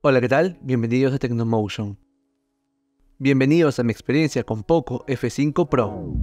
Hola, ¿qué tal? Bienvenidos a Tecnomotion. Bienvenidos a mi experiencia con Poco F5 Pro.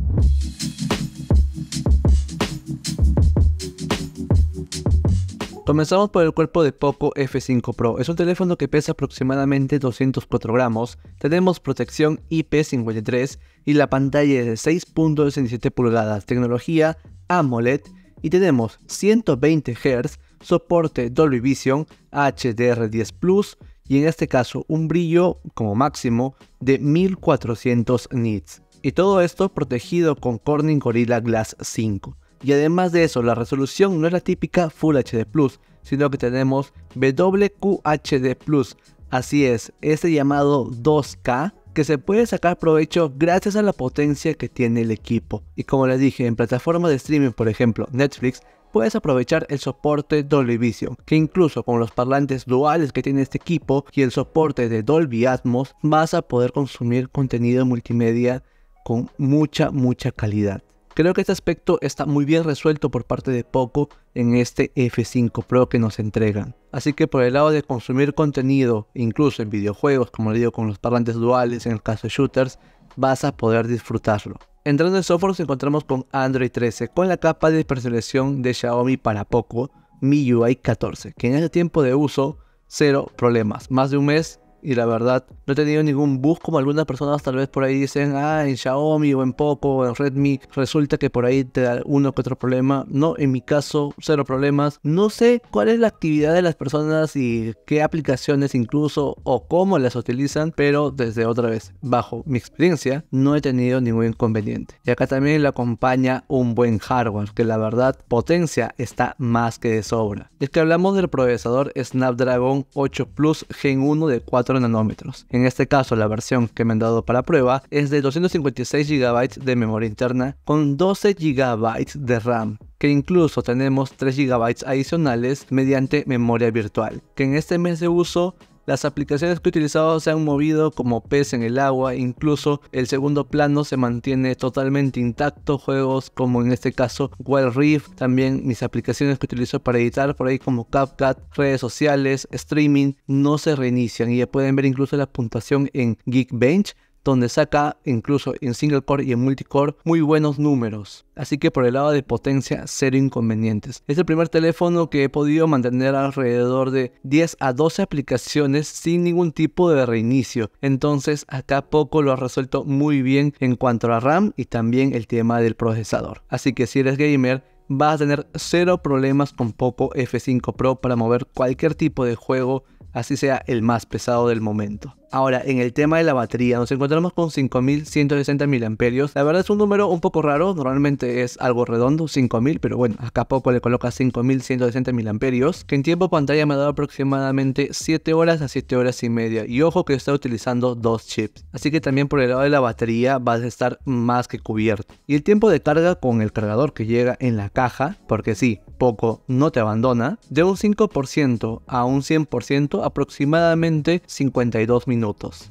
Comenzamos por el cuerpo de Poco F5 Pro. Es un teléfono que pesa aproximadamente 204 gramos, tenemos protección IP53 y la pantalla es de 6.67 pulgadas, tecnología AMOLED y tenemos 120 Hz soporte Dolby Vision, HDR10 Plus y en este caso un brillo como máximo de 1400 nits. Y todo esto protegido con Corning Gorilla Glass 5. Y además de eso, la resolución no es la típica Full HD Plus, sino que tenemos WQHD Plus. Así es, este llamado 2K que se puede sacar provecho gracias a la potencia que tiene el equipo. Y como les dije, en plataformas de streaming, por ejemplo Netflix, puedes aprovechar el soporte Dolby Vision, que incluso con los parlantes duales que tiene este equipo y el soporte de Dolby Atmos, vas a poder consumir contenido multimedia con mucha, mucha calidad. Creo que este aspecto está muy bien resuelto por parte de Poco en este F5 Pro que nos entregan. Así que por el lado de consumir contenido, incluso en videojuegos, como le digo, con los parlantes duales, en el caso de shooters, vas a poder disfrutarlo. Entrando en software nos encontramos con Android 13 con la capa de personalización de Xiaomi para poco MIUI 14, que en el este tiempo de uso cero problemas, más de un mes y la verdad no he tenido ningún bus como algunas personas tal vez por ahí dicen, ah, en Xiaomi o en Poco o en Redmi resulta que por ahí te da uno que otro problema. No, en mi caso, cero problemas. No sé cuál es la actividad de las personas y qué aplicaciones incluso o cómo las utilizan, pero desde otra vez, bajo mi experiencia, no he tenido ningún inconveniente. Y acá también le acompaña un buen hardware, que la verdad potencia está más que de sobra. Es que hablamos del procesador Snapdragon 8 Plus Gen 1 de 4 nanómetros. En este caso, la versión que me han dado para prueba es de 256 GB de memoria interna con 12 GB de RAM que incluso tenemos 3 GB adicionales mediante memoria virtual, que en este mes de uso las aplicaciones que he utilizado se han movido como pez en el agua, incluso el segundo plano se mantiene totalmente intacto, juegos como en este caso Wild Rift, también mis aplicaciones que utilizo para editar por ahí como CapCut, redes sociales, streaming, no se reinician y ya pueden ver incluso la puntuación en Geekbench donde saca incluso en single core y en multicore muy buenos números. Así que por el lado de potencia, cero inconvenientes. Es el primer teléfono que he podido mantener alrededor de 10 a 12 aplicaciones sin ningún tipo de reinicio. Entonces acá poco lo ha resuelto muy bien en cuanto a RAM y también el tema del procesador. Así que si eres gamer, vas a tener cero problemas con Poco F5 Pro para mover cualquier tipo de juego, así sea el más pesado del momento. Ahora, en el tema de la batería, nos encontramos con 5160 mAh. La verdad es un número un poco raro, normalmente es algo redondo, 5000, pero bueno, acá poco le coloca 5160 mAh, que en tiempo pantalla me ha dado aproximadamente 7 horas a 7 horas y media. Y ojo que está utilizando dos chips, así que también por el lado de la batería vas a estar más que cubierto. Y el tiempo de carga con el cargador que llega en la caja, porque sí, poco no te abandona, de un 5% a un 100% aproximadamente 52 minutos.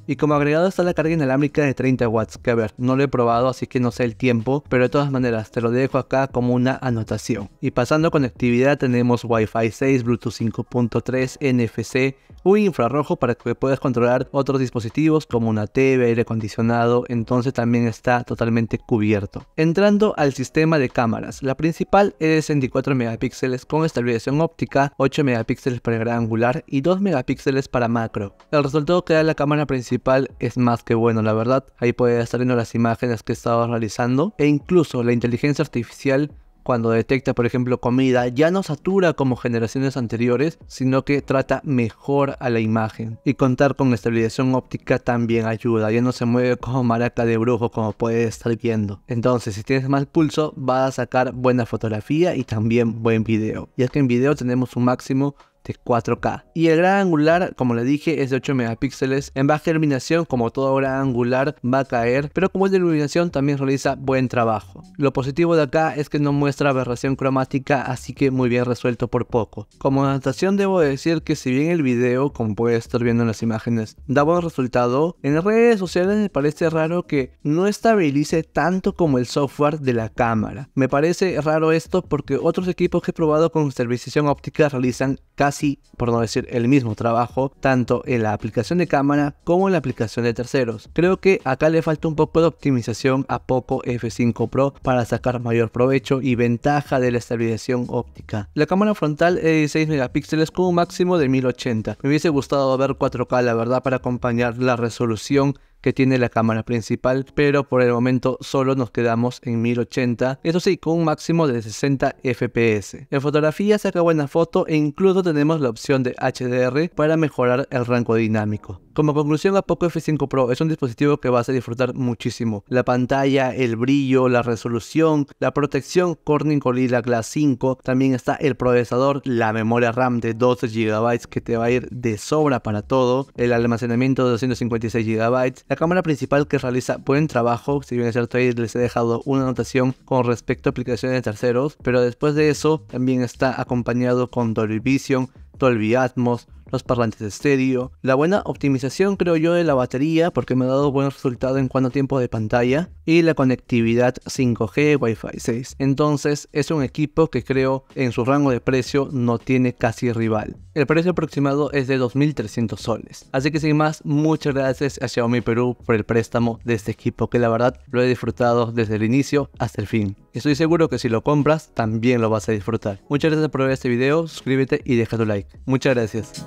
Y como agregado está la carga inalámbrica de 30 watts, que a ver, no lo he probado así que no sé el tiempo, pero de todas maneras te lo dejo acá como una anotación. Y pasando a conectividad tenemos Wi-Fi 6, Bluetooth 5.3, NFC, un infrarrojo para que puedas controlar otros dispositivos como una TV, aire acondicionado, entonces también está totalmente cubierto. Entrando al sistema de cámaras, la principal es de 64 megapíxeles con estabilización óptica, 8 megapíxeles para gran angular y 2 megapíxeles para macro. El resultado que da la cámara principal es más que bueno, la verdad. Ahí puedes estar viendo las imágenes que estaba realizando e incluso la inteligencia artificial cuando detecta, por ejemplo, comida, ya no satura como generaciones anteriores, sino que trata mejor a la imagen. Y contar con estabilización óptica también ayuda, ya no se mueve como maraca de brujo como puedes estar viendo. Entonces, si tienes más pulso, vas a sacar buena fotografía y también buen video. Y es que en video tenemos un máximo de 4K. Y el gran angular, como le dije, es de 8 megapíxeles. En baja iluminación, como todo gran angular, va a caer, pero como es de iluminación, también realiza buen trabajo. Lo positivo de acá es que no muestra aberración cromática, así que muy bien resuelto por poco. Como anotación, debo decir que si bien el video, como puedes estar viendo en las imágenes, da buen resultado, en redes sociales me parece raro que no estabilice tanto como el software de la cámara. Me parece raro esto porque otros equipos que he probado con estabilización óptica realizan casi Así, por no decir el mismo trabajo, tanto en la aplicación de cámara como en la aplicación de terceros. Creo que acá le falta un poco de optimización a Poco F5 Pro para sacar mayor provecho y ventaja de la estabilización óptica. La cámara frontal es de 16 megapíxeles con un máximo de 1080. Me hubiese gustado ver 4K la verdad para acompañar la resolución que tiene la cámara principal, pero por el momento solo nos quedamos en 1080, eso sí, con un máximo de 60 fps. En fotografía saca buena foto e incluso tenemos la opción de HDR para mejorar el rango dinámico. Como conclusión, a Poco F5 Pro es un dispositivo que vas a disfrutar muchísimo. La pantalla, el brillo, la resolución, la protección Corning Gorilla Glass 5, también está el procesador, la memoria RAM de 12 GB que te va a ir de sobra para todo, el almacenamiento de 256 GB, la cámara principal que realiza buen trabajo, si bien es cierto ahí les he dejado una anotación con respecto a aplicaciones de terceros, pero después de eso también está acompañado con Dolby Vision, Dolby Atmos, los parlantes de estéreo, la buena optimización creo yo de la batería porque me ha dado buen resultado en cuanto a tiempo de pantalla y la conectividad 5G Wi-Fi 6. Entonces es un equipo que creo en su rango de precio no tiene casi rival. El precio aproximado es de 2.300 soles. Así que sin más, muchas gracias a Xiaomi Perú por el préstamo de este equipo que la verdad lo he disfrutado desde el inicio hasta el fin. Estoy seguro que si lo compras también lo vas a disfrutar. Muchas gracias por ver este video, suscríbete y deja tu like. Muchas gracias.